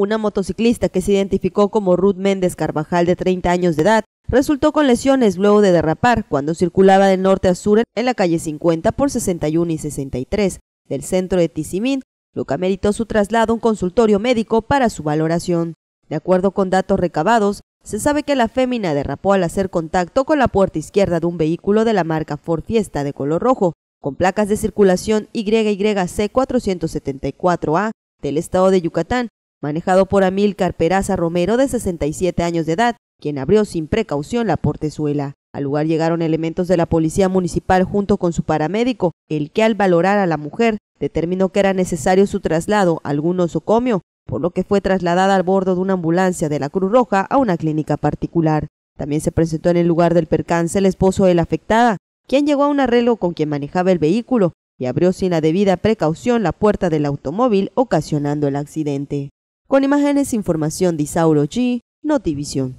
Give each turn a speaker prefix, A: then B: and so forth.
A: Una motociclista que se identificó como Ruth Méndez Carvajal de 30 años de edad resultó con lesiones luego de derrapar cuando circulaba del norte a sur en la calle 50 por 61 y 63 del centro de Tizimín, lo que ameritó su traslado a un consultorio médico para su valoración. De acuerdo con datos recabados, se sabe que la fémina derrapó al hacer contacto con la puerta izquierda de un vehículo de la marca Ford Fiesta de color rojo, con placas de circulación YYC 474A del estado de Yucatán, manejado por Amilcar Peraza Romero, de 67 años de edad, quien abrió sin precaución la portezuela. Al lugar llegaron elementos de la policía municipal junto con su paramédico, el que al valorar a la mujer determinó que era necesario su traslado a algún osocomio, por lo que fue trasladada al bordo de una ambulancia de la Cruz Roja a una clínica particular. También se presentó en el lugar del percance el esposo de la afectada, quien llegó a un arreglo con quien manejaba el vehículo y abrió sin la debida precaución la puerta del automóvil, ocasionando el accidente. Con imágenes, e información de Isauro G, Notivision.